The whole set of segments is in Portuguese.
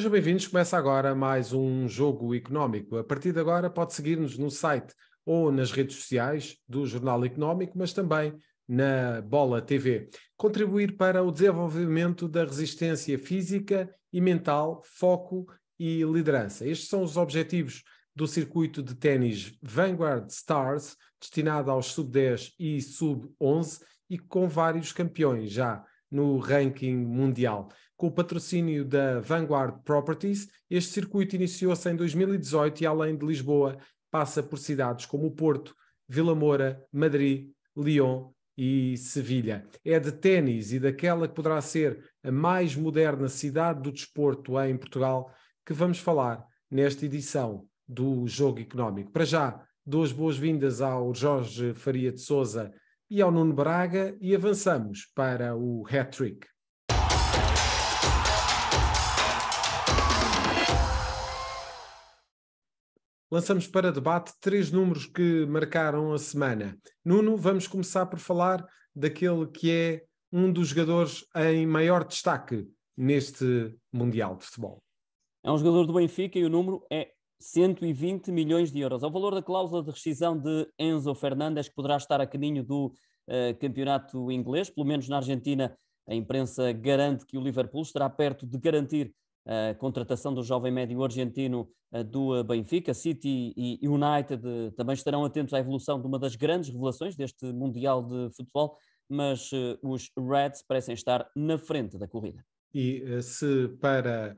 Sejam bem-vindos, começa agora mais um Jogo Económico. A partir de agora pode seguir-nos no site ou nas redes sociais do Jornal Económico, mas também na Bola TV. Contribuir para o desenvolvimento da resistência física e mental, foco e liderança. Estes são os objetivos do circuito de ténis Vanguard Stars, destinado aos sub-10 e sub-11 e com vários campeões já no ranking mundial. Com o patrocínio da Vanguard Properties, este circuito iniciou-se em 2018 e, além de Lisboa, passa por cidades como o Porto, Vila Moura, Madrid, Lyon e Sevilha. É de ténis e daquela que poderá ser a mais moderna cidade do desporto em Portugal que vamos falar nesta edição do Jogo Económico. Para já, duas boas-vindas ao Jorge Faria de Souza e ao Nuno Braga e avançamos para o hat-trick. lançamos para debate três números que marcaram a semana. Nuno, vamos começar por falar daquele que é um dos jogadores em maior destaque neste Mundial de Futebol. É um jogador do Benfica e o número é 120 milhões de euros. ao o valor da cláusula de rescisão de Enzo Fernandes, que poderá estar a caminho do uh, campeonato inglês, pelo menos na Argentina. A imprensa garante que o Liverpool estará perto de garantir a contratação do jovem médio argentino do Benfica. City e United eh, também estarão atentos à evolução de uma das grandes revelações deste Mundial de Futebol, mas eh, os Reds parecem estar na frente da corrida. E eh, se para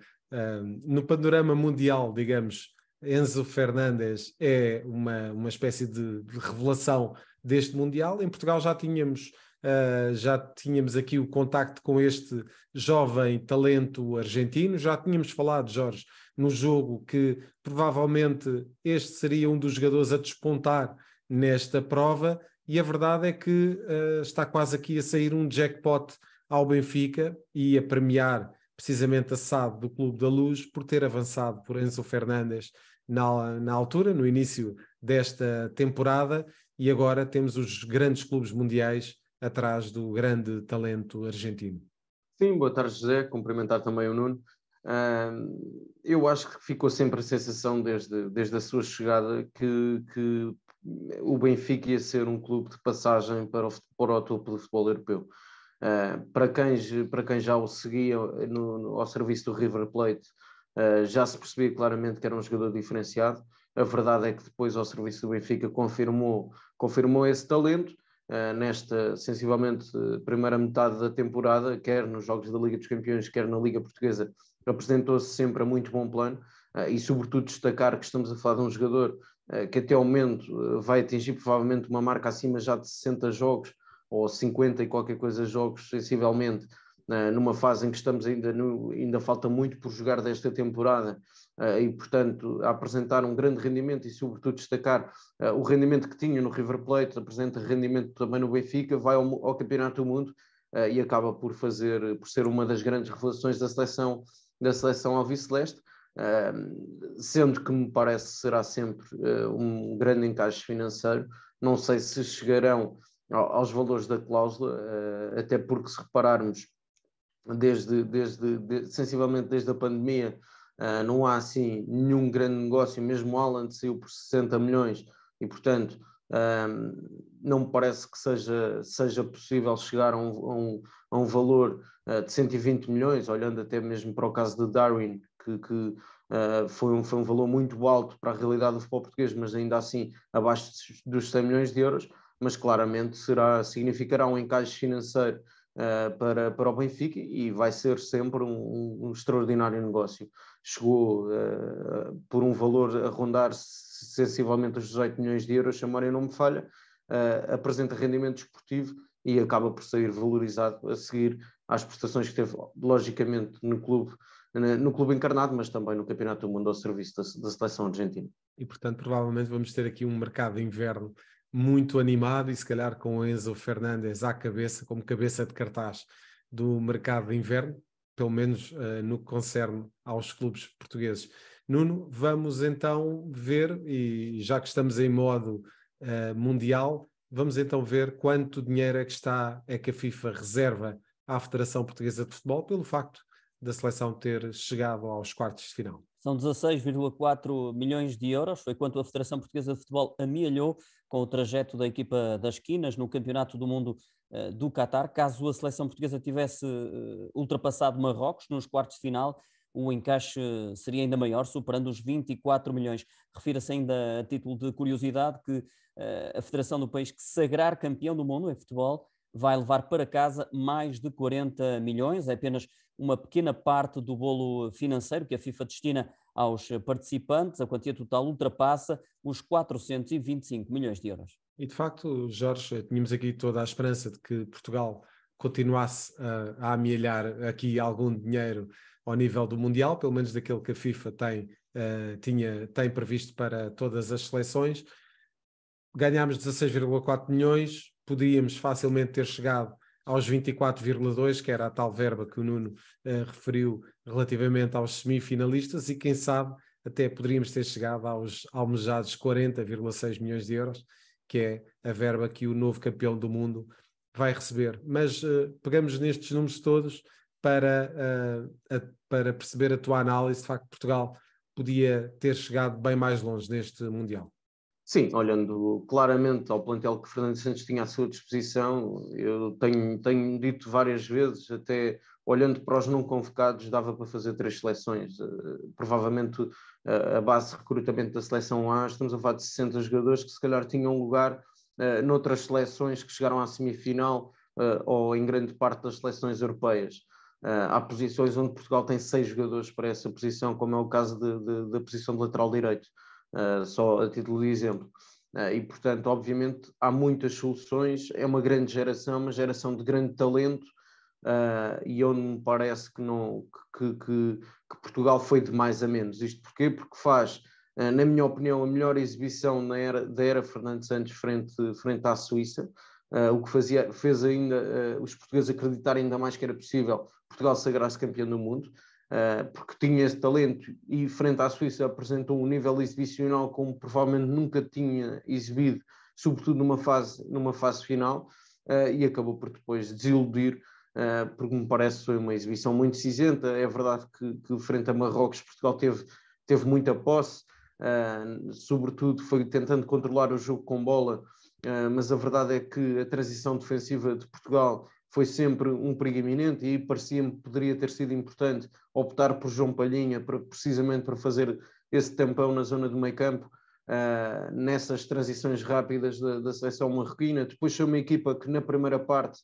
no panorama mundial, digamos, Enzo Fernandes é uma, uma espécie de, de revelação deste Mundial, em Portugal já tínhamos Uh, já tínhamos aqui o contacto com este jovem talento argentino, já tínhamos falado, Jorge, no jogo que provavelmente este seria um dos jogadores a despontar nesta prova, e a verdade é que uh, está quase aqui a sair um jackpot ao Benfica e a premiar precisamente a SAD do Clube da Luz por ter avançado por Enzo Fernandes na, na altura, no início desta temporada, e agora temos os grandes clubes mundiais atrás do grande talento argentino. Sim, boa tarde, José. Cumprimentar também o Nuno. Uh, eu acho que ficou sempre a sensação, desde, desde a sua chegada, que, que o Benfica ia ser um clube de passagem para o, para o topo do futebol europeu. Uh, para, quem, para quem já o seguia no, no, ao serviço do River Plate, uh, já se percebia claramente que era um jogador diferenciado. A verdade é que depois, ao serviço do Benfica, confirmou, confirmou esse talento eh, nesta sensivelmente primeira metade da temporada, quer nos jogos da Liga dos Campeões, quer na Liga Portuguesa, apresentou-se sempre a muito bom plano eh, e, sobretudo, destacar que estamos a falar de um jogador eh, que até ao momento vai atingir provavelmente uma marca acima já de 60 jogos ou 50 e qualquer coisa jogos, sensivelmente, numa fase em que estamos ainda, no, ainda falta muito por jogar desta temporada eh, e, portanto, a apresentar um grande rendimento e, sobretudo, destacar eh, o rendimento que tinha no River Plate, apresenta rendimento também no Benfica, vai ao, ao Campeonato do Mundo eh, e acaba por fazer, por ser uma das grandes revelações da seleção, da seleção alviceleste. Uh, ehm, sendo que me parece será sempre uh, um grande encaixe financeiro. Não sei se chegarão aos valores da cláusula, até porque se repararmos, desde, desde de, sensivelmente desde a pandemia, ah, não há assim nenhum grande negócio, mesmo o saiu por 60 milhões e, portanto, um, não me parece que seja, seja possível chegar a um, a um, a um valor uh, de 120 milhões, olhando até mesmo para o caso de Darwin, que, que uh, foi, um, foi um valor muito alto para a realidade do futebol português, mas ainda assim abaixo dos 100 milhões de euros. Mas claramente será, significará um encaixe financeiro uh, para, para o Benfica e vai ser sempre um, um extraordinário negócio. Chegou uh, por um valor a rondar sensivelmente os 18 milhões de euros, se não me falha, uh, apresenta rendimento esportivo e acaba por sair valorizado a seguir às prestações que teve, logicamente, no clube, no clube encarnado, mas também no Campeonato do Mundo ao serviço da, da seleção argentina. E, portanto, provavelmente vamos ter aqui um mercado de inverno muito animado e se calhar com o Enzo Fernandes à cabeça, como cabeça de cartaz do mercado de inverno, pelo menos uh, no que concerne aos clubes portugueses. Nuno, vamos então ver, e já que estamos em modo uh, mundial, vamos então ver quanto dinheiro é que está, é que a FIFA reserva à Federação Portuguesa de Futebol pelo facto da seleção ter chegado aos quartos de final. São 16,4 milhões de euros, foi quanto a Federação Portuguesa de Futebol amealhou com o trajeto da equipa das Quinas no Campeonato do Mundo eh, do Qatar. Caso a seleção portuguesa tivesse eh, ultrapassado Marrocos nos quartos de final, o encaixe eh, seria ainda maior, superando os 24 milhões. Refira-se ainda a título de curiosidade que a federação do país que sagrar campeão do mundo em futebol vai levar para casa mais de 40 milhões, é apenas uma pequena parte do bolo financeiro que a FIFA destina aos participantes. A quantia total ultrapassa os 425 milhões de euros. E de facto, Jorge, tínhamos aqui toda a esperança de que Portugal continuasse a, a amealhar aqui algum dinheiro ao nível do Mundial, pelo menos daquele que a FIFA tem, uh, tinha, tem previsto para todas as seleções. Ganhámos 16,4 milhões, poderíamos facilmente ter chegado aos 24,2, que era a tal verba que o Nuno uh, referiu relativamente aos semifinalistas, e quem sabe até poderíamos ter chegado aos almejados 40,6 milhões de euros, que é a verba que o novo campeão do mundo vai receber. Mas uh, pegamos nestes números todos para, uh, a, para perceber a tua análise, de facto, Portugal podia ter chegado bem mais longe neste Mundial. Sim, olhando claramente ao plantel que Fernando Santos tinha à sua disposição, eu tenho, tenho dito várias vezes, até olhando para os não convocados, dava para fazer três seleções. Eh, provavelmente eh, a base de recrutamento da seleção A, estamos a falar de 60 jogadores que se calhar tinham lugar eh, noutras seleções que chegaram à semifinal ou em grande parte das seleções europeias. há posições onde Portugal tem seis jogadores para essa posição, como é o caso da posição de lateral direito. Ah, só a título de exemplo. Uh, e, portanto, obviamente, há muitas soluções, é uma grande geração, uma geração de grande talento, uh, e onde me parece que, não, que, que, que, Portugal foi de mais a menos. Isto porquê? Porque faz, na minha opinião, a melhor exibição na era, da era Fernando Santos frente, frente à Suíça, Uh, o que fazia, fez ainda uh, os portugueses acreditarem ainda mais que era possível Portugal sagrar-se campeão do mundo. Eh, porque tinha esse talento e, frente à Suíça, apresentou um nível exibicional como provavelmente nunca tinha exibido, sobretudo numa fase, numa fase final, eh, e acabou por depois desiludir, eh, porque me parece foi uma exibição muito cinzenta. É verdade que, que frente a Marrocos, Portugal teve, teve muita posse, sobretudo foi tentando controlar o jogo com bola. mas a verdade é que a transição defensiva de Portugal foi sempre um perigo iminente e parecia-me que poderia ter sido importante optar por João Palhinha para, precisamente para fazer esse tampão na zona do meio campo, uh, nessas transições rápidas da, da seleção marroquina. Depois foi uma equipa que na primeira parte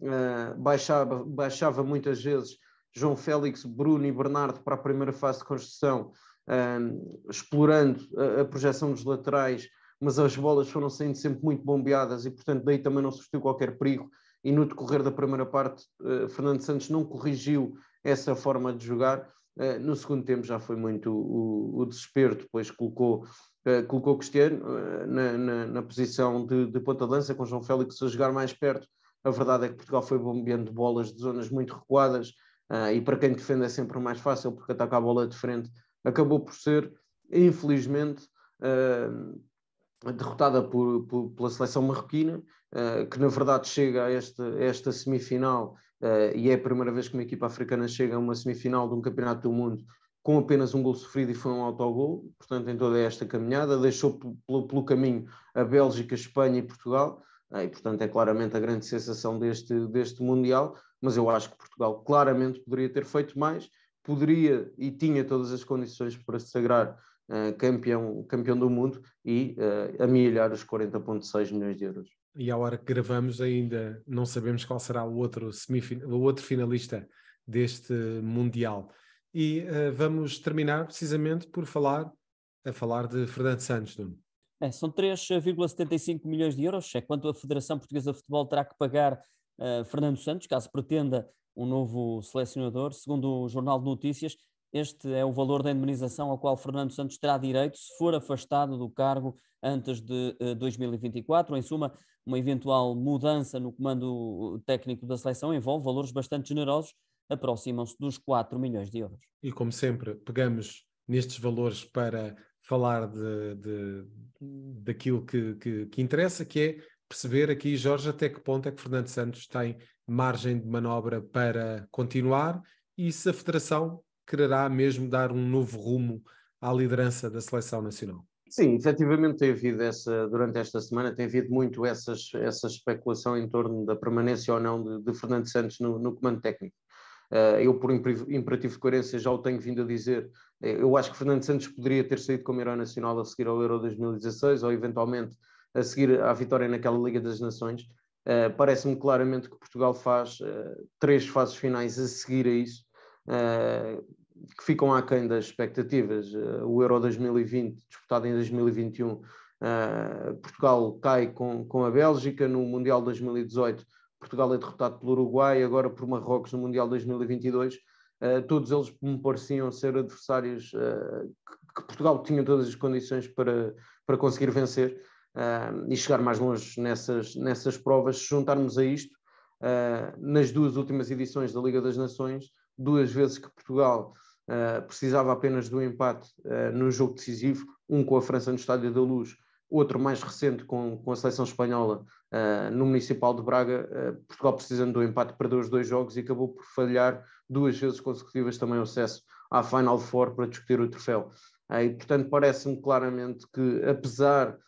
uh, baixava, baixava muitas vezes João Félix, Bruno e Bernardo para a primeira fase de construção, uh, explorando a, a projeção dos laterais, mas as bolas foram saindo sempre muito bombeadas e, portanto, daí também não surgiu qualquer perigo e no decorrer da primeira parte eh, Fernando Santos não corrigiu essa forma de jogar. Eh, no segundo tempo já foi muito o, o desespero, depois colocou, eh, colocou Cristiano na, na, na posição de, de ponta de lança, com João Félix a jogar mais perto. A verdade é que Portugal foi bombeando bolas de zonas muito recuadas e para quem defende é sempre mais fácil porque ataca a bola de frente. Acabou por ser, infelizmente, derrotada por, por, pela seleção marroquina, eh, que na verdade chega a esta, a esta semifinal eh, e é a primeira vez que uma equipa africana chega a uma semifinal de um campeonato do mundo com apenas um gol sofrido e foi um autogol, portanto, em toda esta caminhada, deixou pelo, caminho a Bélgica, a Espanha e Portugal, eh, e portanto é claramente a grande sensação deste, deste Mundial, mas eu acho que Portugal claramente poderia ter feito mais, poderia e tinha todas as condições para se sagrar eh, campeão, campeão do mundo e uh, eh, amelhar os 40,6 milhões de euros. E à hora que gravamos, ainda não sabemos qual será o outro, semifin... o outro finalista deste Mundial. E uh, vamos terminar precisamente por falar a falar de Fernando Santos, É, são 3,75 milhões de euros, é quanto a Federação Portuguesa de Futebol terá que pagar uh, Fernando Santos, caso pretenda um novo selecionador. Segundo o Jornal de Notícias, este é o valor da indemnização ao qual Fernando Santos terá direito se for afastado do cargo antes de 2024. Eh, em suma, uma eventual mudança no comando eh, técnico da seleção envolve valores bastante generosos, aproximam-se dos 4 milhões de euros. E como sempre, pegamos nestes valores para falar de, de, daquilo que, que, que interessa, que é perceber aqui, Jorge, até que ponto é que Fernando Santos tem margem de manobra para continuar e se a Federação quererá mesmo dar um novo rumo à liderança da seleção nacional? Sim, efetivamente tem havido essa, durante esta semana, tem havido muito essas, essa especulação em torno da permanência ou não de, de Fernando Santos no, no comando técnico. Uh, eu, por imperativo de coerência, já o tenho vindo a dizer, eh, eu acho que Fernando Santos poderia ter saído como herói nacional a seguir ao Euro 2016 ou eventualmente a seguir à vitória naquela Liga das Nações. Uh, Parece-me claramente que Portugal faz uh, três fases finais a seguir a isso. Uh, que ficam aquém das expectativas. Eh, o Euro 2020, disputado em 2021, eh, Portugal cai com, com a Bélgica. No Mundial 2018, Portugal é derrotado pelo Uruguai, agora por Marrocos no Mundial 2022. Eh, todos eles me pareciam ser adversários que Portugal tinha todas as condições para, para conseguir vencer e chegar mais longe nessas, nessas provas. Se juntarmos a isto, nas duas últimas edições da Liga das Nações, duas vezes que Portugal ah, precisava apenas do empate uh, no jogo decisivo, um com a França no Estádio da Luz, outro mais recente com, com a seleção espanhola uh, no Municipal de Braga. Portugal precisando do empate, perdeu os dois jogos e acabou por falhar duas vezes consecutivas também o acesso à Final Four para discutir o troféu. e, portanto, parece-me claramente que, apesar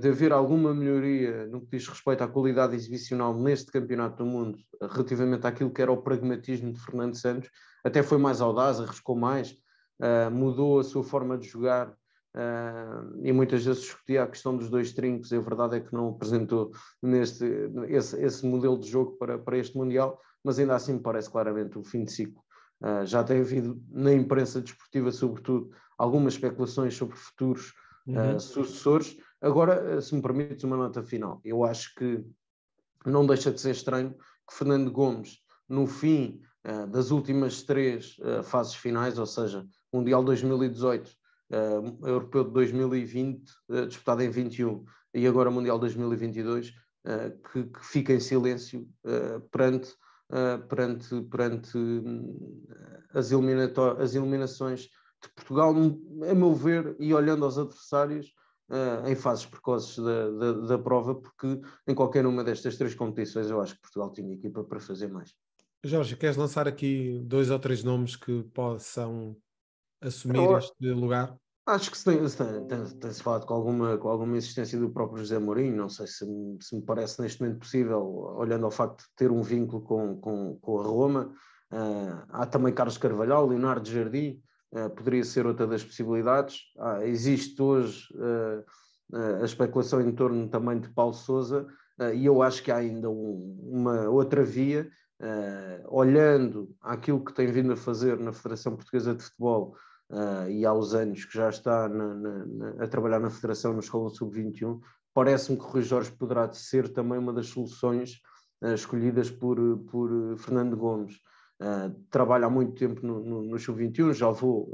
de haver alguma melhoria no que diz respeito à qualidade exibicional neste Campeonato do Mundo, relativamente àquilo que era o pragmatismo de Fernando Santos, até foi mais audaz, arriscou mais, uh, mudou a sua forma de jogar uh, e muitas vezes discutia a questão dos dois trincos. E a verdade é que não apresentou neste, esse, esse modelo de jogo para, para este Mundial, mas ainda assim me parece claramente o fim de ciclo. Uh, já tem havido na imprensa desportiva, sobretudo, algumas especulações sobre futuros uhum. sucessores. Agora, se me permites uma nota final, eu acho que não deixa de ser estranho que Fernando Gomes, no fim eh, das últimas três eh, fases finais, ou seja, Mundial 2018, eh, Europeu de 2020, disputado em 21, e agora Mundial 2022, que, que fica em silêncio perante, perante, perante as, as eliminações de Portugal, a meu ver, e olhando aos adversários, Uh, em fases precoces da, da, da, prova, porque em qualquer uma destas três competições eu acho que Portugal tinha equipa para fazer mais. Jorge, queres lançar aqui dois ou três nomes que possam assumir este lugar? Acho que tem-se tem, tem, tem falado com alguma, com alguma insistência do próprio José Mourinho, não sei se, se, me parece neste momento possível, olhando ao facto de ter um vínculo com, com, com a Roma. Uh, há também Carlos Carvalhal, Leonardo Jardim, uh, poderia ser outra das possibilidades. Ah, existe hoje uh, a especulação em torno também de Paulo Souza, e eu acho que há ainda um, uma outra via uh, olhando aquilo que tem vindo a fazer na Federação Portuguesa de Futebol uh, e aos anos que já está na, na, na, a trabalhar na Federação no Escola Sub-21, parece-me que o Rui Jorge poderá ser também uma das soluções uh, escolhidas por, por Fernando Gomes. trabalha há muito tempo no, no, no Sub-21, já levou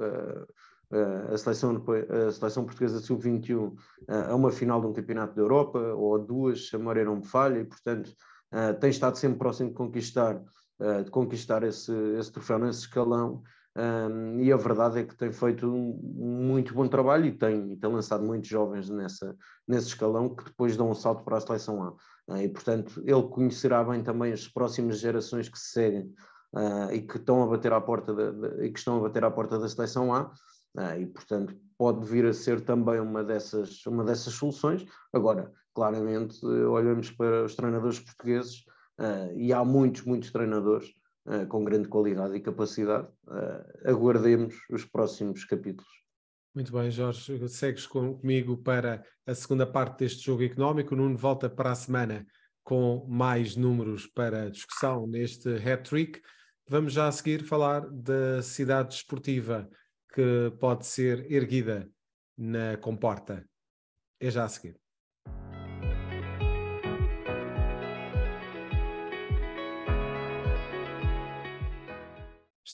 a seleção, a seleção portuguesa sub-21 a uma final de um campeonato da Europa, ou a duas, se a memória não me falha, e portanto ah, tem estado sempre próximo de conquistar, uh, de conquistar esse, esse troféu nesse escalão. Um, e a verdade é que tem feito um muito bom trabalho e tem, tem lançado muitos jovens nessa, nesse escalão que depois dão um salto para a seleção A. Ah, e, portanto, ele conhecerá bem também as próximas gerações que se seguem uh, e que estão a bater à porta da, e que estão a bater à porta da seleção A. Uh, e, portanto, pode vir a ser também uma dessas, uma dessas soluções. Agora, claramente eh, olhamos para os treinadores portugueses uh, e há muitos, muitos treinadores uh, com grande qualidade e capacidade. Uh, aguardemos os próximos capítulos. Muito bem, Jorge, segues comigo para a segunda parte deste jogo económico. O Nuno volta para a semana com mais números para discussão neste hat-trick. Vamos já a seguir falar da cidade desportiva que pode ser erguida na comporta. É já a seguir.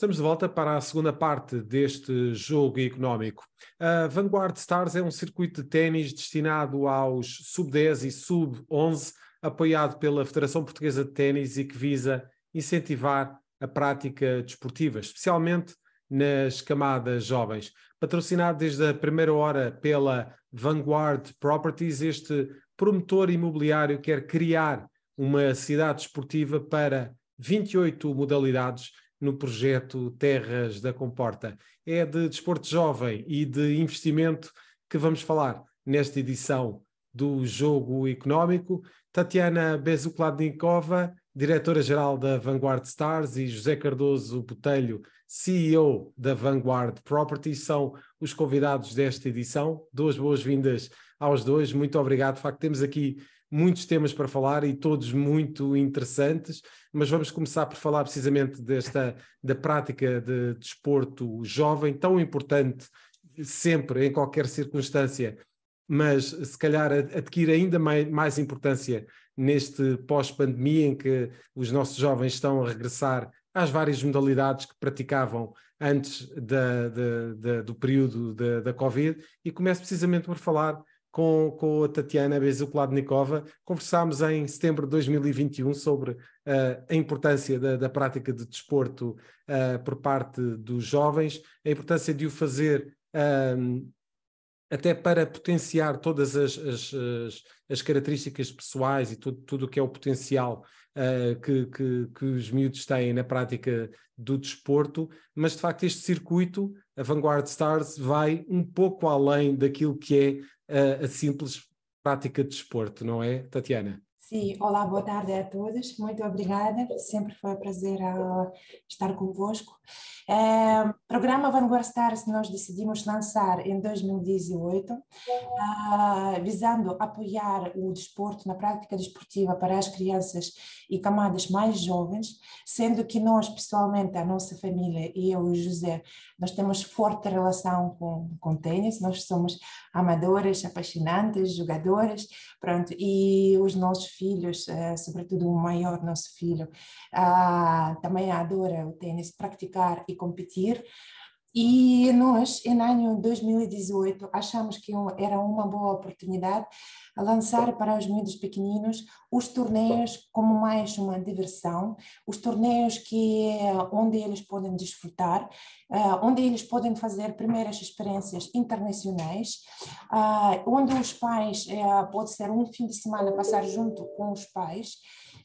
Estamos de volta para a segunda parte deste jogo económico. A Vanguard Stars é um circuito de ténis destinado aos sub-10 e sub-11, apoiado pela Federação Portuguesa de Ténis e que visa incentivar a prática desportiva, especialmente nas camadas jovens. Patrocinado desde a primeira hora pela Vanguard Properties, este promotor imobiliário quer criar uma cidade desportiva para 28 modalidades no projeto Terras da Comporta. É de desporto jovem e de investimento que vamos falar nesta edição do Jogo Económico. Tatiana Bezukladnikova, diretora-geral da Vanguard Stars, e José Cardoso Botelho, CEO da Vanguard Properties, são os convidados desta edição. Duas boas-vindas aos dois. Muito obrigado. De facto, temos aqui muitos temas para falar e todos muito interessantes, mas vamos começar por falar precisamente desta da prática de desporto jovem, tão importante sempre, em qualquer circunstância, mas se calhar adquire ainda mais importância neste pós-pandemia em que os nossos jovens estão a regressar às várias modalidades que praticavam antes da, da, da, do período da, Covid e começo precisamente por falar com, com a Tatiana Bezukladnikova, conversámos em setembro de 2021 sobre uh, a importância da, da, prática de desporto uh, por parte dos jovens, a importância de o fazer ehm, até para potenciar todas as, as, as, as características pessoais e tudo, tudo o que é o potencial uh, que, que, que, os miúdos têm na prática do desporto, mas de facto este circuito, a Vanguard Stars, vai um pouco além daquilo que é uh, a simples prática de desporto, não é, Tatiana? Sim, olá, boa tarde a todos. Muito obrigada. Sempre foi um prazer ah, estar convosco. O é, programa Vanguard Stars nós decidimos lançar em 2018, uh, ah, visando apoiar o desporto na prática desportiva para as crianças e camadas mais jovens, sendo que nós, pessoalmente, a nossa família e eu e o José, nós temos forte relação com, com tênis, nós somos amadoras, apaixonantes, jogadoras, pronto, e os nossos filhos, é, sobretudo o maior nosso filho, ah, também adora o tênis, praticar e competir. E nós, em ano 2018, achamos que é era uma boa oportunidade lançar para os miúdos pequeninos os torneios como mais uma diversão, os torneios que é onde eles podem desfrutar, eh, onde eles podem fazer primeiras experiências internacionais, ah, onde os pais eh, pode ser um fim de semana passar junto com os pais.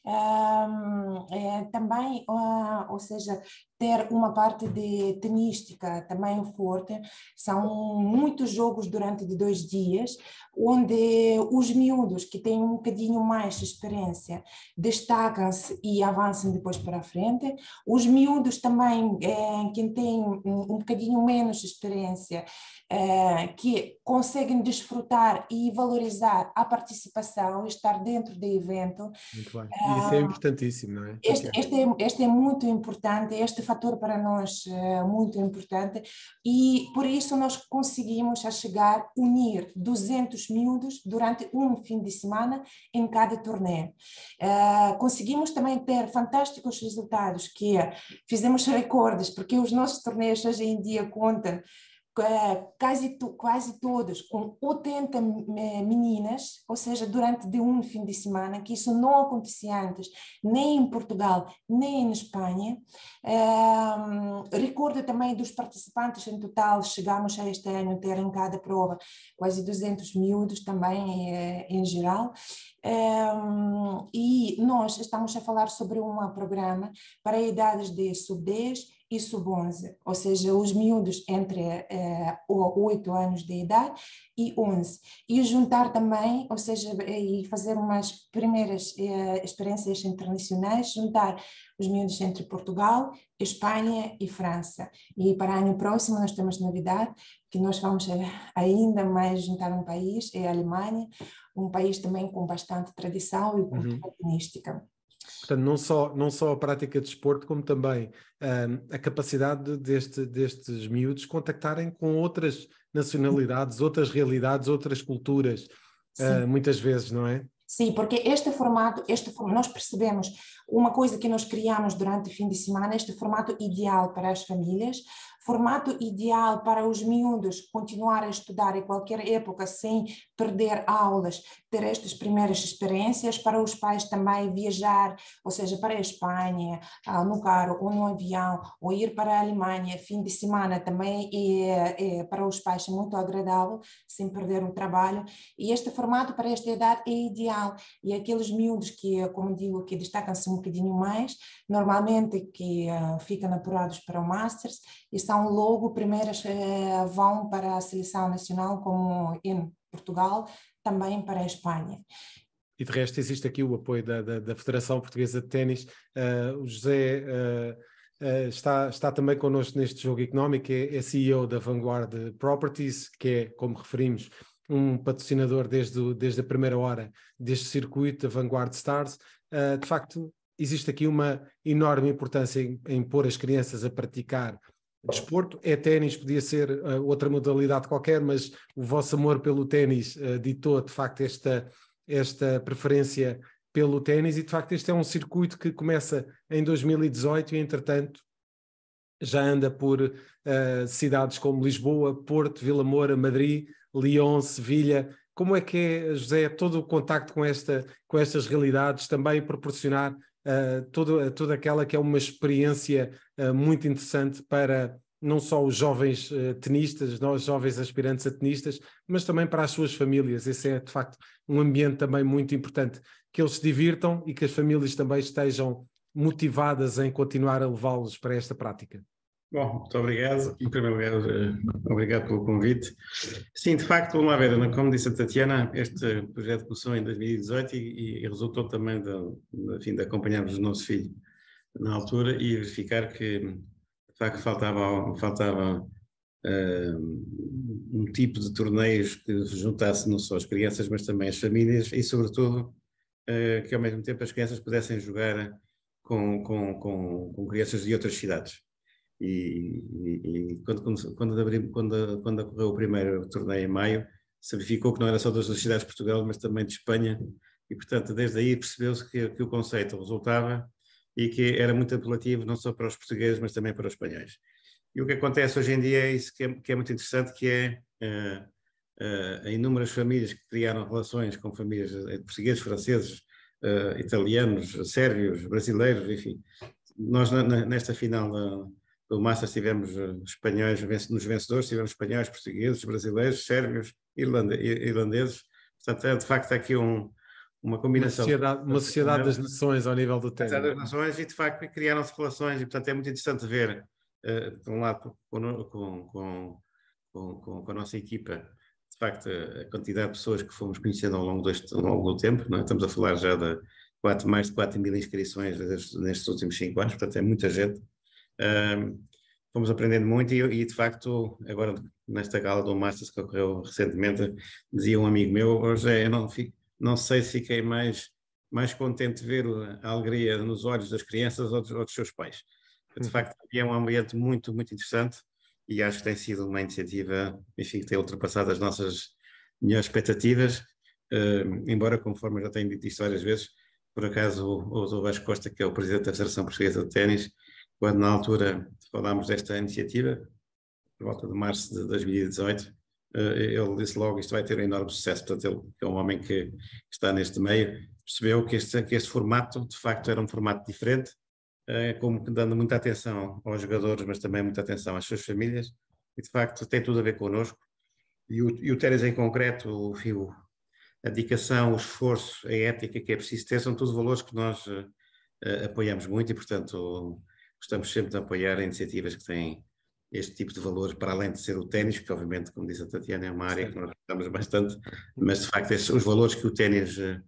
Ah, eh, também, ah, ou seja, ter uma parte de tenística também forte. São muitos jogos durante de dois dias, onde os miúdos que têm um bocadinho mais de experiência destacam-se e avançam depois para a frente. Os miúdos também, eh, quem tem um bocadinho menos experiência, eh, que conseguem desfrutar e valorizar a participação, estar dentro do evento. Muito bem. Isso é ah, importantíssimo, não é? Este, este, é, este é muito importante, este fator para nós eh, muito importante e por isso nós conseguimos a chegar unir 200 miúdos durante um fim de semana em cada torneio. Eh, conseguimos também ter fantásticos resultados que fizemos recordes porque os nossos torneios hoje em dia contam eh, quase, quase todos com 80 eh, meninas, ou seja, durante de um fim de semana, que isso não acontecia antes, nem em Portugal, nem em Espanha. Eh, recordo também dos participantes em total, chegamos a este ano ter em cada prova quase 200 miúdos também em geral. e nós estamos a falar sobre um programa para idades de sub-10, e sub-11, ou seja, os miúdos entre eh, 8 anos de idade e 11. E juntar também, ou seja, eh, e fazer umas primeiras eh, experiências internacionais, juntar os miúdos entre Portugal, Espanha e França. E para ano próximo nós temos novidade, que nós vamos eh, ainda mais juntar um país, é a Alemanha, um país também com bastante tradição e cultura uhum. Portanto, não só, não só a prática de desporto, como também um, a capacidade deste, destes miúdos contactarem com outras nacionalidades, outras realidades, outras culturas, uh, muitas vezes, não é? Sim, porque este formato, este nós percebemos uma coisa que nós criamos durante o fim de semana, este formato ideal para as famílias, formato ideal para os miúdos continuar a estudar em qualquer época sem perder aulas, ter estas primeiras experiências, para os pais também viajar, ou seja, para a Espanha, no carro ou no avião, ou ir para a Alemanha fim de semana também é, é para os pais é muito agradável, sem perder o trabalho. E este formato para esta idade é ideal. E aqueles miúdos que, como digo, que destacam-se um bocadinho mais, normalmente que uh, ficam apurados para o Masters e são logo primeiras eh, vão para a seleção nacional, como em Portugal, também para a Espanha. E de resto existe aqui o apoio da, da, da Federação Portuguesa de Ténis. Uh, o José uh, uh, está, está também connosco neste jogo económico, é, é CEO da Vanguard Properties, que é, como referimos, um patrocinador desde, desde a primeira hora deste circuito, da Vanguard Stars. de facto, existe aqui uma enorme importância em, em pôr as crianças a praticar desporto. É ténis, podia ser uh, outra modalidade qualquer, mas o vosso amor pelo ténis uh, ditou de facto esta, esta preferência pelo ténis e de facto este é um circuito que começa em 2018 e entretanto já anda por uh, cidades como Lisboa, Porto, Vila Moura, Madrid, Lyon, Sevilha. Como é que é, José, todo o contacto com, esta, com estas realidades também proporcionar toda, eh, toda eh, aquela que é uma experiência uh, muito interessante para não só os jovens uh, tenistas, nós jovens aspirantes a tenistas, mas também para as suas famílias. Esse é, de facto, um ambiente também muito importante. Que eles se divirtam e que as famílias também estejam motivadas em continuar a levá-los para esta prática. Bom, muito obrigado. Em primeiro lugar, eh, obrigado pelo convite. Sim, de facto, vamos lá ver, como disse a Tatiana, este projeto começou em 2018 e, e resultou também de, enfim, de acompanharmos o nosso filho na altura e verificar que, de facto, faltava, faltava uh, um tipo de torneios que juntasse não só as crianças, mas também as famílias e, sobretudo, uh, que ao mesmo tempo as crianças pudessem jogar com, com, com, com crianças de outras cidades e, e, e quando, quando, quando, quando ocorreu o primeiro torneio em maio, se verificou que não era só das universidades de Portugal, mas também de Espanha, e portanto desde aí percebeu-se que, que, o conceito resultava e que era muito apelativo não só para os portugueses, mas também para os espanhóis. E o que acontece hoje em dia é isso que é, que é muito interessante, que é uh, uh, inúmeras famílias que criaram relações com famílias de portugueses, franceses, uh, italianos, sérvios, brasileiros, enfim. Nós na, nesta final do Massa tivemos eh, espanhóis nos vencedores, tivemos espanhóis, portugueses, brasileiros, sérvios, irlandeses. Portanto, é de facto aqui um, uma combinação. Uma sociedade, uma sociedade é das nações ao nível do ténis. Sociedade das nações e de facto criaram-se relações e portanto é muito interessante ver, eh, de um lado, com, com, com, com, a nossa equipa, de facto a quantidade de pessoas que fomos conhecendo ao longo, deste, ao longo do tempo, não é? estamos a falar já de quatro, mais de 4 mil inscrições nestes últimos 5 anos, portanto é muita gente fomos aprendendo muito e, e, de facto, agora nesta gala do Masters que ocorreu recentemente, dizia um amigo meu, hoje oh, eu não, fico, não sei se fiquei mais, mais contente de ver a alegria nos olhos das crianças ou dos, ou dos seus pais. Hum. De facto, é um ambiente muito, muito interessante e acho que tem sido uma iniciativa, enfim, que tem ultrapassado as nossas melhores expectativas, uh, embora, conforme já tenho dito isto várias vezes, por acaso o, o Vasco Costa, que é o presidente da Federação Portuguesa de Ténis, quando na altura falámos desta iniciativa, por volta de março de 2018, eh, ele disse logo isto vai ter um enorme sucesso. Portanto, ele é um homem que está neste meio, percebeu que este, que este formato, de facto, era um formato diferente, eh, como dando muita atenção aos jogadores, mas também muita atenção às suas famílias, e de facto tem tudo a ver connosco. E o, e o Teres em concreto, o, a dedicação, o esforço, a ética que é preciso ter, são todos valores que nós eh, apoiamos muito e, portanto, gostamos sempre de apoiar iniciativas que têm este tipo de valor, para além de ser o ténis, porque obviamente, como diz a Tatiana, é uma área Sim. que nós gostamos bastante, mas de facto os valores que o ténis uh,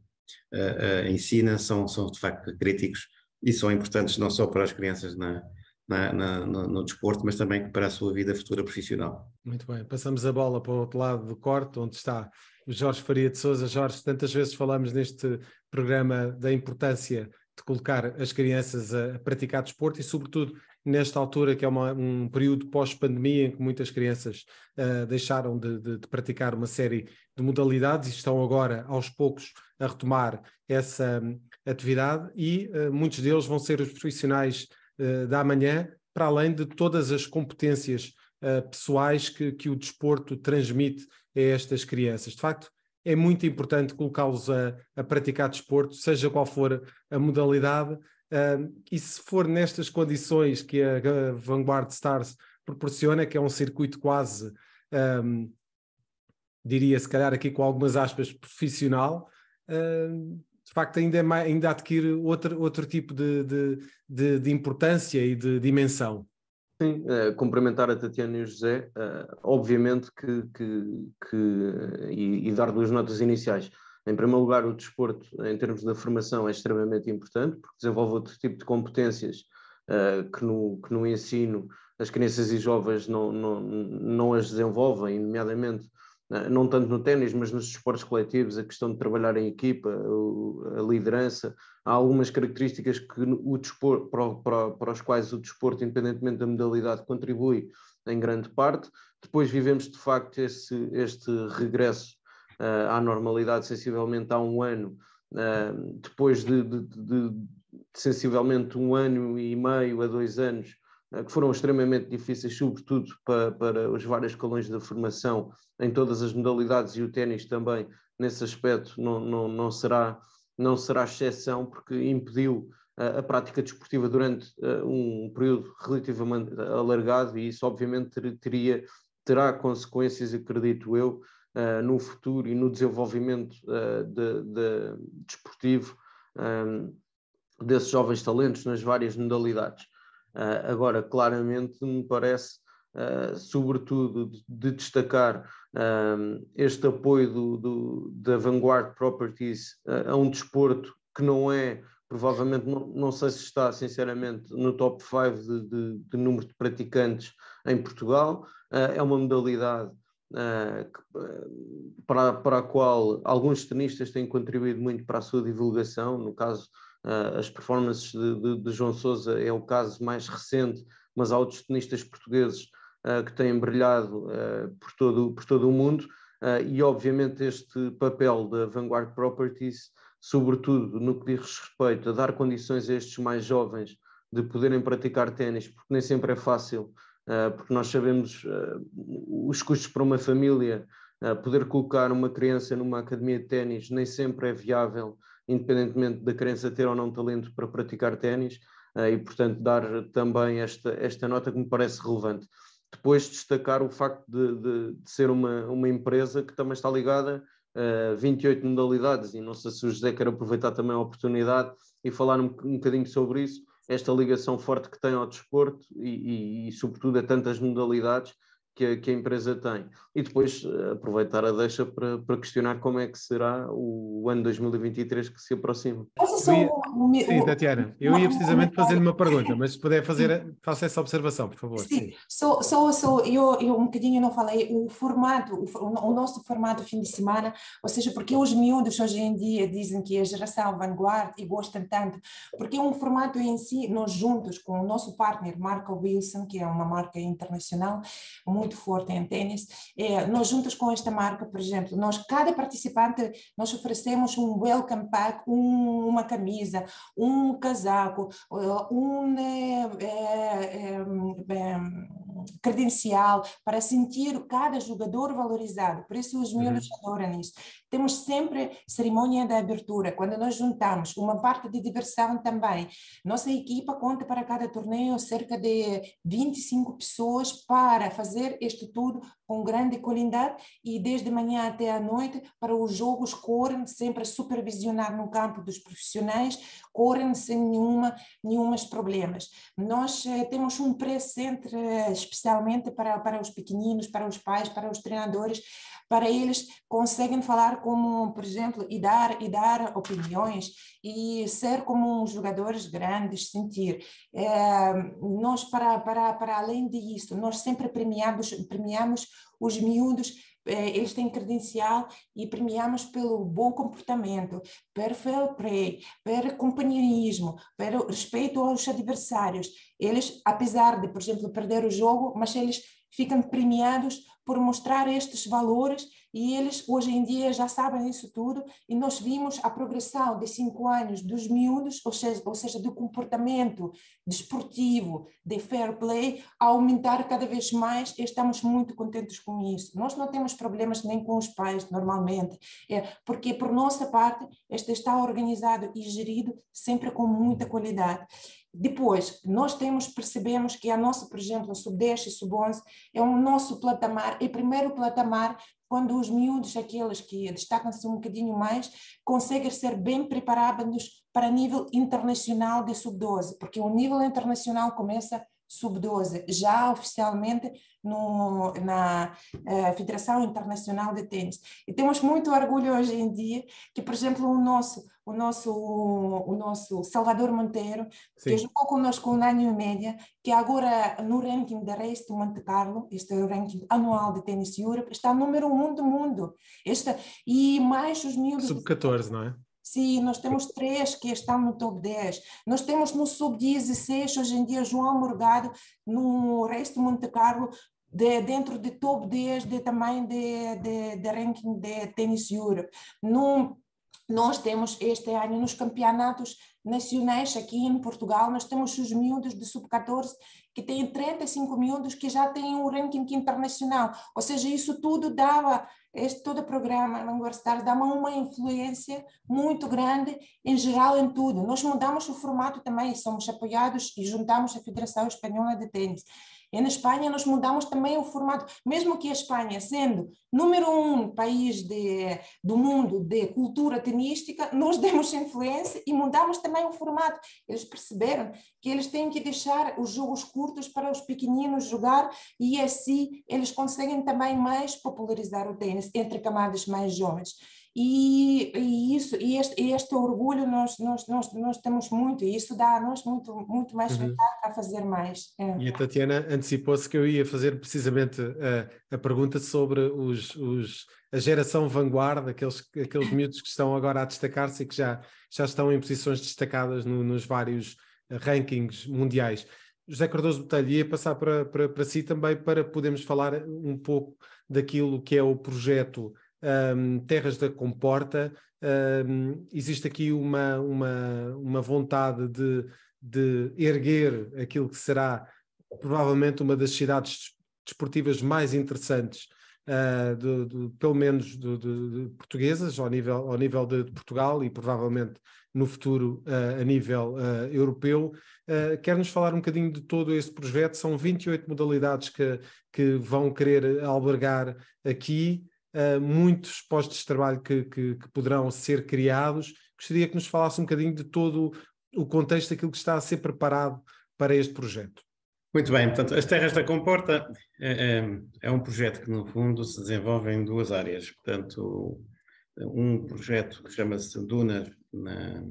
uh, ensina são, são de facto críticos e são importantes não só para as crianças na, na, na, no, no, desporto, mas também para a sua vida futura profissional. Muito bem, passamos a bola para o outro lado do corte, onde está Jorge Faria de Souza. Jorge, tantas vezes falamos neste programa da importância de colocar as crianças a praticar desporto e, sobretudo, nesta altura que é uma, um período pós-pandemia em que muitas crianças uh, deixaram de, de, de, praticar uma série de modalidades e estão agora, aos poucos, a retomar essa um, atividade e uh, muitos deles vão ser os profissionais uh, da manhã, para além de todas as competências pessoais que, que o desporto transmite a estas crianças. De facto, é muito importante colocá-los a, a, praticar desporto, seja qual for a modalidade. Uh, e se for nestas condições que a, Vanguard Stars proporciona, que é um circuito quase, um, diria se calhar aqui com algumas aspas, profissional, uh, de facto ainda, é mais, ainda adquire outro, outro tipo de, de, de, de importância e de dimensão. Sim, uh, cumprimentar a Tatiana e o José, uh, obviamente que, que, que eh, e, e, dar duas notas iniciais. Em primeiro lugar, o desporto, em termos da formação, é extremamente importante, porque desenvolve outro tipo de competências uh, que, no, que no ensino as crianças e jovens não, não, não as desenvolvem, nomeadamente né, não tanto no ténis, mas nos esportes coletivos, a questão de trabalhar em equipa, a liderança, há algumas características que o desporto, para, para, para os quais o desporto, independentemente da modalidade, contribui em grande parte. Depois vivemos, de facto, esse, este regresso uh, à normalidade, sensivelmente há um ano, uh, depois de, de, de, de, sensivelmente um ano e meio a dois anos né, que foram extremamente difíceis, sobretudo para, para os vários colões da formação em todas as modalidades e o ténis também, nesse aspecto, não, não, não, será, não será exceção, porque impediu a, a prática desportiva durante uh, um período relativamente alargado e isso, obviamente, ter, teria, terá consequências, acredito eu, uh, no futuro e no desenvolvimento uh, de, de, desportivo um, desses jovens talentos nas várias modalidades. Uh, agora, claramente, me parece, uh, sobretudo, de, de destacar um, ah, este apoio do, do, da Vanguard Properties uh, a um desporto que não é, provavelmente, não, não sei se está, sinceramente, no top 5 de, de, de número de praticantes em Portugal. é uma modalidade para, para a qual alguns tenistas têm contribuído muito para a sua divulgação, no caso ah, as performances de, de, de, João Sousa é o caso mais recente, mas há outros tenistas portugueses ah, que têm brilhado ah, por, todo, por todo o mundo. e obviamente este papel da Vanguard Properties, sobretudo no que diz respeito a dar condições a estes mais jovens de poderem praticar ténis, porque nem sempre é fácil, porque nós sabemos os custos para uma família ah, poder colocar uma criança numa academia de ténis nem sempre é viável, independentemente da criança ter ou não talento para praticar ténis, ah, e portanto dar também esta, esta nota que me parece relevante. Depois destacar o facto de, de, de ser uma, uma empresa que também está ligada a ah, 28 modalidades, e não sei se o José quer aproveitar também a oportunidade e falar um, um bocadinho sobre isso, esta ligação forte que tem ao desporto e, e, e sobretudo, a tantas modalidades, que a, que a, empresa tem. E depois eh, aproveitar a deixa para, para, questionar como é que será o ano 2023 que se aproxima. Ia, sim, Tatiana, eu ia precisamente fazer-lhe uma pergunta, mas se puder fazer, faça essa observação, por favor. Sim, sim. Só, só, só eu, eu um bocadinho não falei, o formato, o, o nosso formato fim de semana, ou seja, porque os miúdos hoje em dia dizem que é geração vanguarda e gostam tanto, porque é um formato em si, nós juntos com o nosso partner Marco Wilson, que é uma marca internacional, muito muito forte em tênis. É, nós juntas com esta marca, por exemplo, nós cada participante nós oferecemos um welcome pack, um, uma camisa, um casaco, eh, um é, credencial para sentir cada jogador valorizado. Por isso os miúdos uhum. adoram isso. Temos sempre cerimônia da abertura, quando nós juntamos uma parte de diversão também. Nossa equipa conta para cada torneio cerca de 25 pessoas para fazer este tudo com grande qualidade e desde manhã até à noite para os jogos correm sempre a supervisionar no campo dos profissionais, correm sem nenhuma nenhumas problemas. Nós eh, temos um pré entre eh, especialmente para para os pequeninos, para os pais, para os treinadores, para eles conseguem falar como, por exemplo, e dar e dar opiniões e ser como jogadores grandes, sentir. É, nós para para para além disso, nós sempre premiamos premiamos os miúdos é, eles têm credencial e premiamos pelo bom comportamento, pelo fair play, pelo companheirismo, pelo respeito aos adversários. Eles, apesar de, por exemplo, perder o jogo, mas eles ficam premiados por mostrar estes valores e eles hoje em dia já sabem isso tudo e nós vimos a progressão de cinco anos dos miúdos, ou seja, ou seja do comportamento desportivo, de fair play, a aumentar cada vez mais e estamos muito contentes com isso. Nós não temos problemas nem com os pais normalmente, é, porque por nossa parte este está organizado e gerido sempre com muita qualidade. Depois, nós temos, percebemos que a nossa, por exemplo, sub-10 e sub-11 é o um nosso platamar, é primeiro platamar quando os miúdos, aqueles que destacam-se um bocadinho mais, conseguem ser bem preparados para nível internacional de sub-12, porque o nível internacional começa sub-12, já oficialmente no, na eh, Federação Internacional de Tênis. E temos muito orgulho hoje em dia que, por exemplo, o nosso, o nosso, o nosso Salvador Monteiro, Sim. que jogou conosco um ano e média, que agora no ranking da Race de Monte Carlo, este é o ranking anual de tênis Europe, está número um do mundo. Este, e mais os mil Sub-14, não é? Sim, nós temos três que estão no top 10. Nós temos no sub-16, hoje em dia, João Morgado, no resto Monte Carlo, de, dentro de top 10 de tamanho de, de, de ranking de tênis Europe. No, nós temos este ano nos campeonatos nacionais aqui em Portugal, nós temos os miúdos de sub-14 que têm 35 miúdos que já têm um ranking internacional, ou seja, isso tudo dava este todo o programa na Stars dá uma influência muito grande em geral em tudo. Nós mudamos o formato também, somos apoiados e juntamos a Federação Espanhola de Tênis. E na Espanha nós mudamos também o formato, mesmo que a Espanha sendo número um país de, do mundo de cultura tenística, nós demos influência e mudamos também o formato. Eles perceberam que eles têm que deixar os jogos curtos para os pequeninos jogar e assim eles conseguem também mais popularizar o tênis entre camadas mais jovens. E, e, isso e este, este orgulho nós, nós, nós, nós temos muito e isso dá a nós muito muito mais uhum. vontade a fazer mais é. e a Tatiana antecipou-se que eu ia fazer precisamente a, eh, a pergunta sobre os, os, a geração vanguarda aqueles aqueles miúdos que estão agora a destacar-se e que já já estão em posições destacadas no, nos vários eh, rankings mundiais José Cardoso Botelho, ia passar para, para, para si também para podermos falar um pouco daquilo que é o projeto um, Terras da Comporta, um, existe aqui uma, uma, uma vontade de, de erguer aquilo que será provavelmente uma das cidades desportivas mais interessantes, uh, pelo menos de, portuguesas, ao nível, ao nível de, Portugal e provavelmente no futuro uh, a nível uh, europeu. Uh, Quer-nos falar um bocadinho de todo este projeto? São 28 modalidades que, que vão querer albergar aqui uh, muitos postos de trabalho que, que, que, poderão ser criados. Gostaria que nos falasse um bocadinho de todo o contexto daquilo que está a ser preparado para este projeto. Muito bem, portanto, as Terras da Comporta é, é, é um projeto que, no fundo, se desenvolve em duas áreas. Portanto, um projeto que chama-se Dunas na,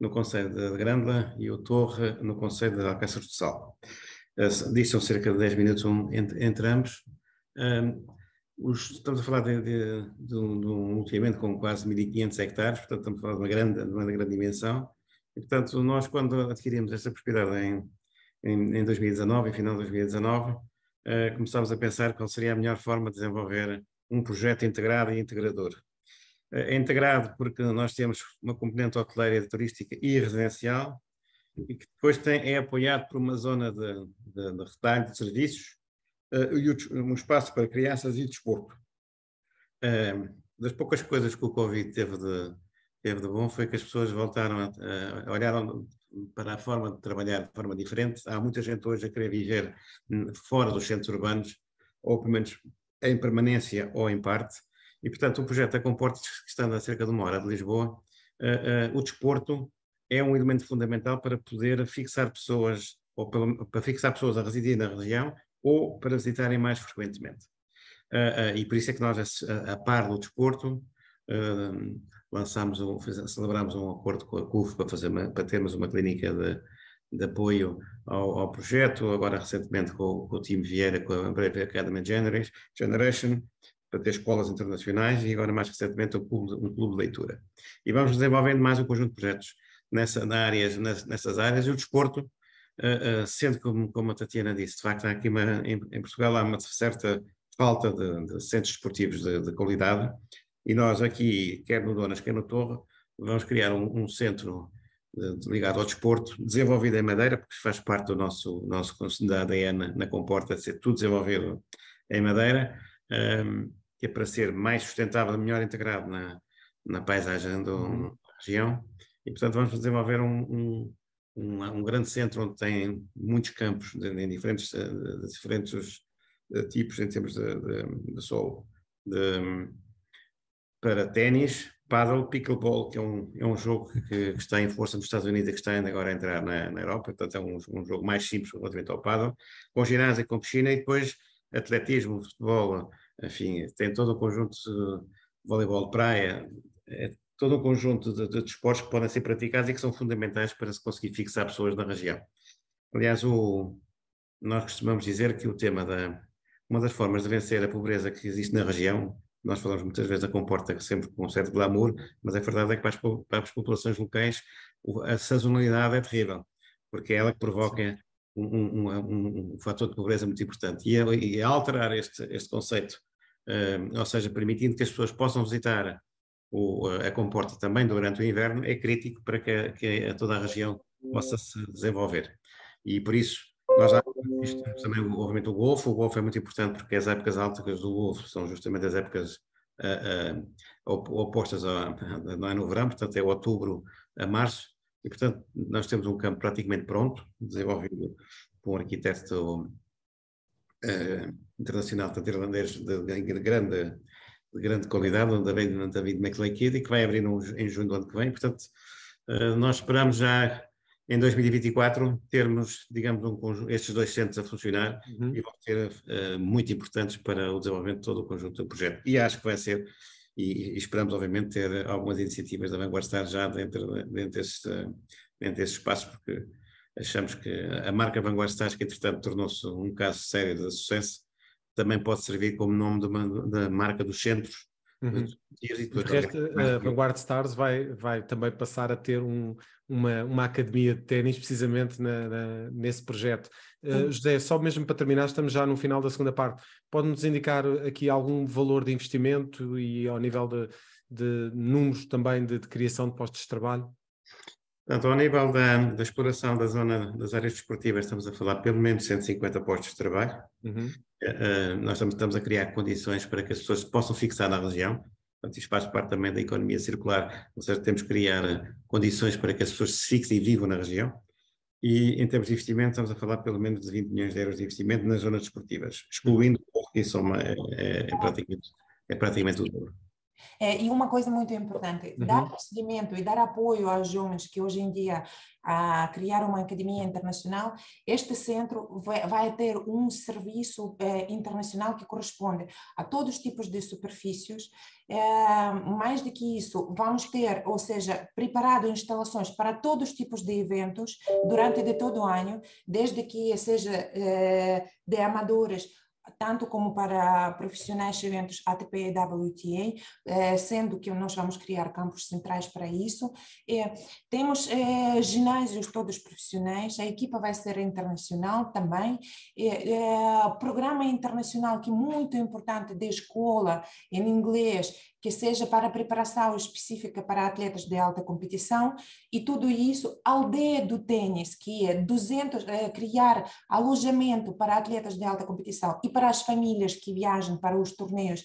no Conselho de Grândola e o Torre no Conselho de Alcácer do Sal. Uh, eh, distam cerca de 10 minutos entre, entre ambos. Os, estamos a falar de, de, de um, de um loteamento com quase 1.500 hectares, portanto, estamos a falar de uma grande, de uma grande dimensão. E, portanto, nós, quando adquirimos esta propriedade em, em, em 2019, em final de 2019, uh, eh, começámos a pensar qual seria a melhor forma de desenvolver um projeto integrado e integrador. Uh, é integrado porque nós temos uma componente hoteleira, turística e residencial, e que depois tem, é apoiado por uma zona de, de, de retalho de serviços, eh, um espaço para crianças e desporto. Das poucas coisas que o Covid teve de, teve de bom foi que as pessoas voltaram a, a olharam para a forma de trabalhar de forma diferente. Há muita gente hoje a querer viver hum, fora dos centros urbanos, ou pelo menos em permanência ou em parte. E, portanto, o projeto da é Comporte, que está a cerca de uma hora de Lisboa, uh, uh, o desporto é um elemento fundamental para poder fixar pessoas, ou pelo, para fixar pessoas a residir na região ou parasitarem mais frequentemente. Uh, uh, e por isso é que nós, a, a par do desporto, uh, um, celebrámos um acordo com a CUF para, fazer uma, para termos uma clínica de, de apoio ao, ao, projeto, agora recentemente com, com, o time Vieira, com a Breve Academy Generation, para ter escolas internacionais e agora mais recentemente um clube, um clube de leitura. E vamos desenvolvendo mais um conjunto de projetos nessa, na áreas, nessas áreas e o desporto ah, ah, sendo como, como a Tatiana disse, de facto, aqui uma, em, em Portugal há uma certa falta de, de centros esportivos de, de, qualidade e nós aqui, quer no Donas, quer no Torre, vamos criar um, um centro de, ligado ao desporto, desenvolvido em Madeira, porque faz parte do nosso, nosso da ADN na comporta de ser tudo desenvolvido em Madeira, um, que é para ser mais sustentável, melhor integrado na, na paisagem uhum. da região. E, portanto, vamos desenvolver um, um um grande centro onde tem muitos campos em diferentes, eh, de diferentes eh, tipos em termos de, de, de solo. De, para ténis, paddle, pickleball, que é um, é um jogo que, que, está em força nos Estados Unidos e que está agora a entrar na, na Europa, portanto é um, um, jogo mais simples relativamente ao paddle, com ginásio, com piscina e depois atletismo, futebol, enfim, tem todo o conjunto de voleibol de praia, é todo um conjunto de, de desportos que podem ser praticados e que são fundamentais para se conseguir fixar pessoas na região. Aliás, o, nós costumamos dizer que o tema da uma das formas de vencer a pobreza que existe na região, nós falamos muitas vezes da comporta sempre com um certo glamour, mas a verdade é que para as, para as populações locais a sazonalidade é terrível, porque é ela que provoca um, um, um, um fator de pobreza muito importante. E, é, e é alterar este, este conceito, eh, ou seja, permitindo que as pessoas possam visitar o, a comporta também durante o inverno, é crítico para que, a, que a toda a região possa se desenvolver. E por isso, nós já temos também obviamente o Golfo, o Golfo é muito importante porque as épocas altas do Golfo são justamente as épocas uh, uh, opostas, a, não é no verão, portanto é outubro a março, e portanto nós temos um campo praticamente pronto, desenvolvido por um arquiteto uh, internacional, portanto irlandês de, de grande de grande qualidade, o David, David McLeod, que vai abrir em junho do ano que vem. Portanto, eh, nós esperamos já em 2024 termos, digamos, um estes dois centros a funcionar uhum. e vão ser uh, muito importantes para o desenvolvimento de todo o conjunto do projeto. E acho que vai ser, e, e esperamos, obviamente, ter algumas iniciativas da Vanguardar já dentro, dentro, desse, eh, dentro desse espaço, porque achamos que a marca Vanguardar, que entretanto tornou-se um caso sério de sucesso, também pode servir como nome uma, da marca dos centros. Uhum. de resto, a Vanguard Stars vai, vai também passar a ter um, uma, uma academia de ténis, precisamente na, na, nesse projeto. Uh, José, só mesmo para terminar, estamos já no final da segunda parte. Pode-nos indicar aqui algum valor de investimento e ao nível de, de números também de, de criação de postos de trabalho? Portanto, ao nível da, da, exploração da zona das áreas desportivas, estamos a falar pelo menos 150 postos de trabalho. Uhum. Uh, nós estamos, estamos, a criar condições para que as pessoas possam fixar na região. Portanto, isto faz parte também da economia circular, ou seja, temos que criar eh, condições para que as pessoas se fixem e vivam na região. E em termos de investimento, estamos a falar pelo menos de 20 milhões de euros de investimento nas zonas desportivas, excluindo o que isso é, é, é praticamente é o dobro. É, e uma coisa muito importante, uhum. dar seguimento e dar apoio aos jovens que hoje em dia a criar uma academia internacional, este centro vai, vai ter um serviço é, internacional que corresponde a todos os tipos de superfícies. É, mais do que isso, vamos ter, ou seja, preparado instalações para todos os tipos de eventos durante de todo o ano, desde que seja é, de amadores tanto como para profissionais de eventos ATP e WTA, eh, sendo que nós vamos criar campos centrais para isso. É, temos eh, ginásios todos profissionais, a equipa vai ser internacional também. É, é, programa internacional que é muito importante da escola em inglês, que seja para preparação específica para atletas de alta competição e tudo isso, aldeia do tênis, que é 200, eh, criar alojamento para atletas de alta competição e para as famílias que viajam para os torneios,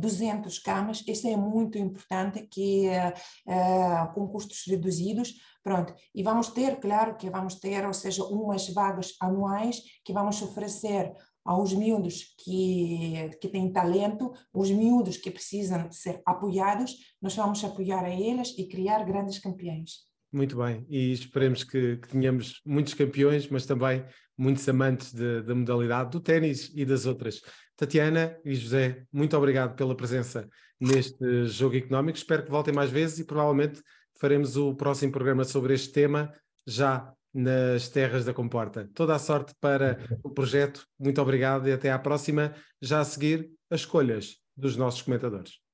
200 eh, camas, isso é muito importante, que eh, eh, com custos reduzidos, pronto. E vamos ter, claro, que vamos ter, ou seja, umas vagas anuais que vamos oferecer aos miúdos que, que têm talento, os miúdos que precisam ser apoiados, nós vamos apoiar a eles e criar grandes campeões. Muito bem, e esperemos que, que tenhamos muitos campeões, mas também muitos amantes da modalidade do ténis e das outras. Tatiana e José, muito obrigado pela presença neste Jogo Económico. Espero que voltem mais vezes e provavelmente faremos o próximo programa sobre este tema já nas terras da Comporta. Toda a sorte para o projeto. Muito obrigado e até à próxima. Já a seguir, as escolhas dos nossos comentadores.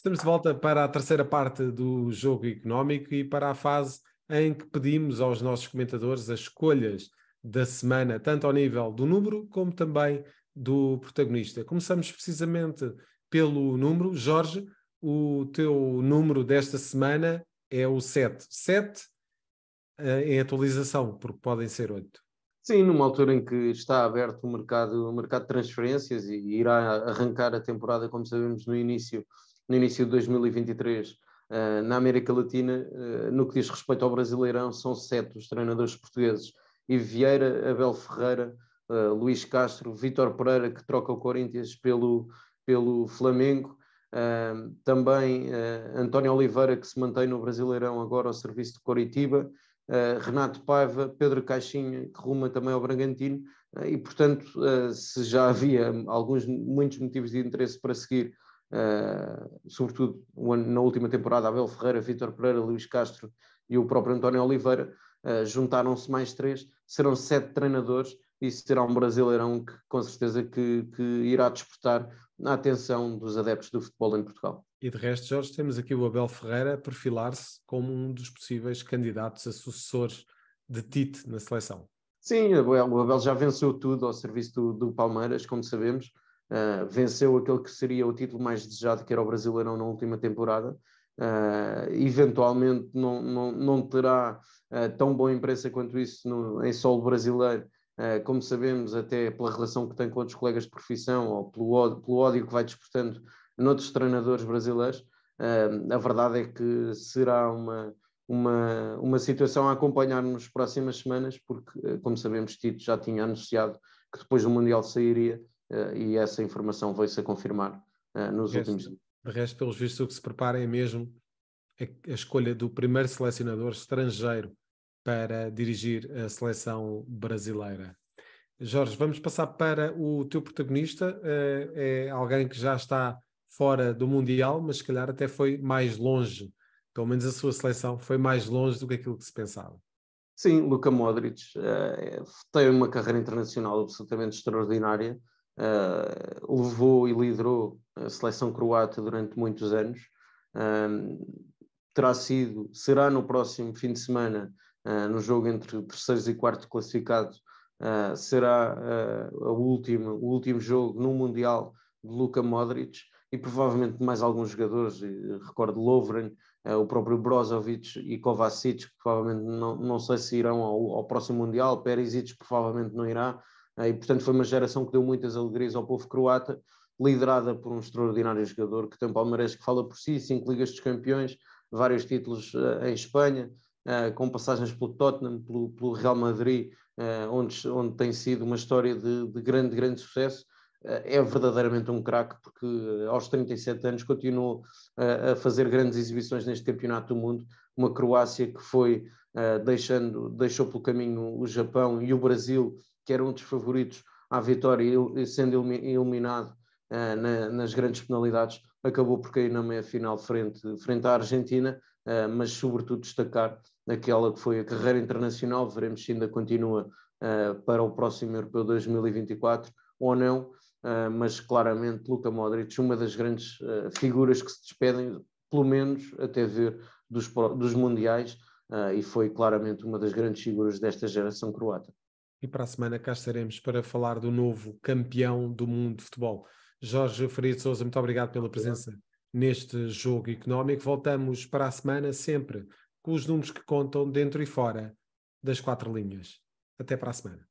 Estamos de volta para a terceira parte do jogo económico e para a fase em que pedimos aos nossos comentadores as escolhas da semana, tanto ao nível do número como também do protagonista. Começamos precisamente pelo número. Jorge, o teu número desta semana é o 7. 7 eh, em atualização, porque podem ser 8. Sim, numa altura em que está aberto o mercado, o mercado de transferências e irá arrancar a temporada, como sabemos, no início no início de 2023 uh, eh, na América Latina, uh, no que diz respeito ao Brasileirão, são sete os treinadores portugueses: e Vieira, Abel Ferreira, uh, Luís Castro, Vítor Pereira, que troca o Corinthians pelo, pelo Flamengo. também António Oliveira, que se mantém no Brasileirão agora ao serviço de Coritiba, Renato Paiva, Pedro Caixinha, que ruma também ao Bragantino, e portanto, se já havia alguns, muitos motivos de interesse para seguir eh, sobretudo na última temporada, Abel Ferreira, Vítor Pereira, Luís Castro e o próprio António Oliveira, eh, juntaram-se mais três, serão sete treinadores, e será um brasileirão que com certeza que, que irá disputar na atenção dos adeptos do futebol em Portugal. E de resto, Jorge, temos aqui o Abel Ferreira perfilar-se como um dos possíveis candidatos a sucessores de Tite na seleção. Sim, o Abel já venceu tudo ao serviço do, do Palmeiras, como sabemos. Uh, venceu aquele que seria o título mais desejado, que era o Brasileirão na última temporada. Uh, eventualmente não, não, não terá uh, tão boa imprensa quanto isso no, em solo brasileiro, como sabemos, até pela relação que tem com outros colegas de profissão ou pelo ódio, pelo ódio que vai despertando noutros treinadores brasileiros. a verdade é que será uma, uma, uma situação a acompanhar nos próximas semanas, porque, como sabemos, Tito já tinha anunciado que depois do Mundial sairia eh, e essa informação veio-se a confirmar eh, nos de últimos resto, De resto, pelos vistos, o que se prepara é mesmo a, a escolha do primeiro selecionador estrangeiro para dirigir a seleção brasileira. Jorge, vamos passar para o teu protagonista. Eh, é alguém que já está fora do Mundial, mas se calhar até foi mais longe, pelo menos a sua seleção foi mais longe do que aquilo que se pensava. Sim, Luca Modric tem uma carreira internacional absolutamente extraordinária. Ah, levou e liderou a seleção croata durante muitos anos. terá sido, será no próximo fim de semana, uh, no jogo entre terceiros e quarto classificado, uh, será uh, a última, o último jogo no Mundial de Luka Modric e provavelmente mais alguns jogadores, recordo Lovren, o próprio Brozovic e Kovacic, que provavelmente não, não sei se irão ao, ao próximo Mundial, Perisic provavelmente não irá, e portanto foi uma geração que deu muitas alegrias ao povo croata, liderada por um extraordinário jogador que tem um palmarés que fala por si, cinco Ligas dos Campeões, vários títulos uh, em Espanha, uh, com passagens pelo Tottenham, pelo, pelo Real Madrid, uh, onde, onde tem sido uma história de, de grande, grande sucesso. É verdadeiramente um craque, porque aos 37 anos continuou a fazer grandes exibições neste Campeonato do Mundo. Uma Croácia que foi deixando, deixou pelo caminho o Japão e o Brasil, que era um dos favoritos à vitória e sendo eliminado uh, na, nas grandes penalidades, acabou por cair na meia-final frente, frente à Argentina, uh, mas sobretudo destacar aquela que foi a carreira internacional, veremos se ainda continua uh, para o próximo Europeu 2024 ou não, mas claramente Luka Modric, uma das grandes figuras que se despedem, pelo menos até ver, dos, dos mundiais, e foi claramente uma das grandes figuras desta geração croata. E para a semana cá estaremos para falar do novo campeão do mundo de futebol. Jorge Faria Souza, muito obrigado pela presença neste jogo económico. Voltamos para a semana sempre com os números que contam dentro e fora das quatro linhas. Até para a semana.